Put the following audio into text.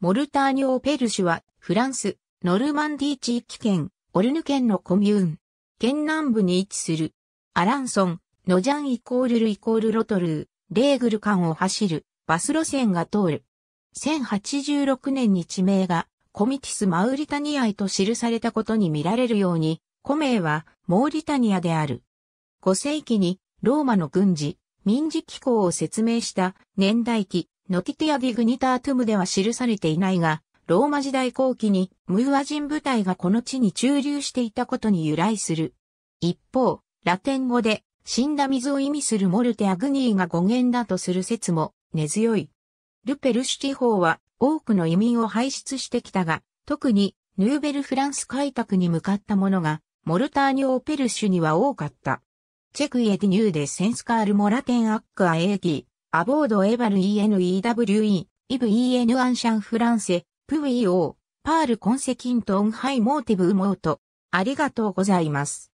モルターニョー・ペルシュは、フランス、ノルマンディ地域圏、オルヌ県のコミューン。県南部に位置する、アランソン、ノジャンイコールルイコールロトルー、レーグル間を走る、バス路線が通る。1086年に地名が、コミティス・マウリタニアへと記されたことに見られるように、古名は、モーリタニアである。5世紀に、ローマの軍事、民事機構を説明した、年代記、ノキティア・ディグニタートゥムでは記されていないが、ローマ時代後期にムーア人部隊がこの地に駐留していたことに由来する。一方、ラテン語で死んだ水を意味するモルテ・アグニーが語源だとする説も根強い。ルペルシュ地方は多くの移民を排出してきたが、特にヌーベルフランス開拓に向かった者が、モルターニオーペルシュには多かった。チェクイエディニューでセンスカールモラテンアックアエーギー、アボードエバル ENEWE、イブ EN アンシャンフランセ、プウィーオー、パールコンセキントンハイモーティブウモート。ありがとうございます。